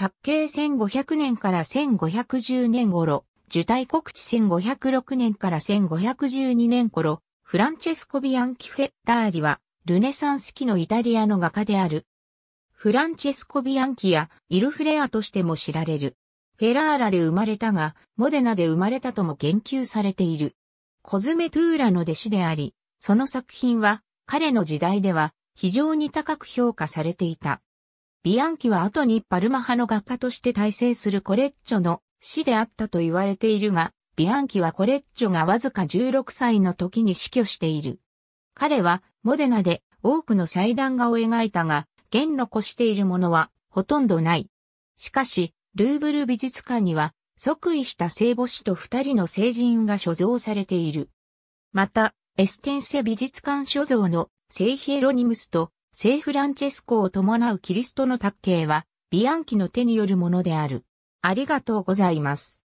卓慶1500年から1510年頃、受胎告知1506年から1512年頃、フランチェスコ・ビアンキ・フェッラーリは、ルネサンス期のイタリアの画家である。フランチェスコ・ビアンキやイルフレアとしても知られる。フェラーラで生まれたが、モデナで生まれたとも言及されている。コズメ・トゥーラの弟子であり、その作品は、彼の時代では非常に高く評価されていた。ビアンキは後にパルマ派の画家として大成するコレッチョの死であったと言われているが、ビアンキはコレッチョがわずか16歳の時に死去している。彼はモデナで多くの祭壇画を描いたが、現残しているものはほとんどない。しかし、ルーブル美術館には即位した聖母子と二人の聖人が所蔵されている。また、エステンセ美術館所蔵の聖ヒエロニムスと聖フランチェスコを伴うキリストの卓形は、ビアンキの手によるものである。ありがとうございます。